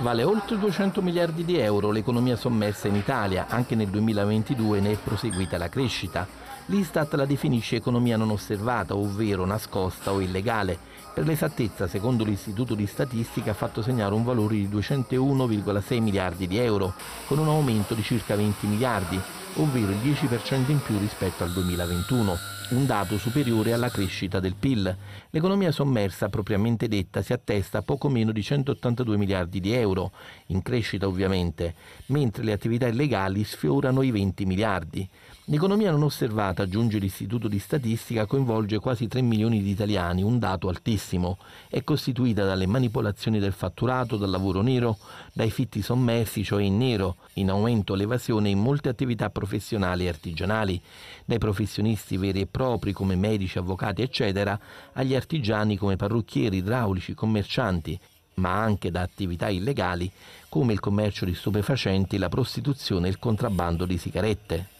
vale oltre 200 miliardi di euro l'economia sommersa in Italia, anche nel 2022 ne è proseguita la crescita. L'Istat la definisce economia non osservata, ovvero nascosta o illegale. Per l'esattezza, secondo l'Istituto di Statistica, ha fatto segnare un valore di 201,6 miliardi di euro, con un aumento di circa 20 miliardi ovvero il 10% in più rispetto al 2021, un dato superiore alla crescita del PIL. L'economia sommersa propriamente detta si attesta a poco meno di 182 miliardi di euro, in crescita ovviamente, mentre le attività illegali sfiorano i 20 miliardi. L'economia non osservata, aggiunge l'Istituto di Statistica, coinvolge quasi 3 milioni di italiani, un dato altissimo. È costituita dalle manipolazioni del fatturato, dal lavoro nero, dai fitti sommersi, cioè in nero, in aumento l'evasione in molte attività produttive professionali e artigianali, dai professionisti veri e propri come medici, avvocati, eccetera, agli artigiani come parrucchieri, idraulici, commercianti, ma anche da attività illegali come il commercio di stupefacenti, la prostituzione e il contrabbando di sigarette.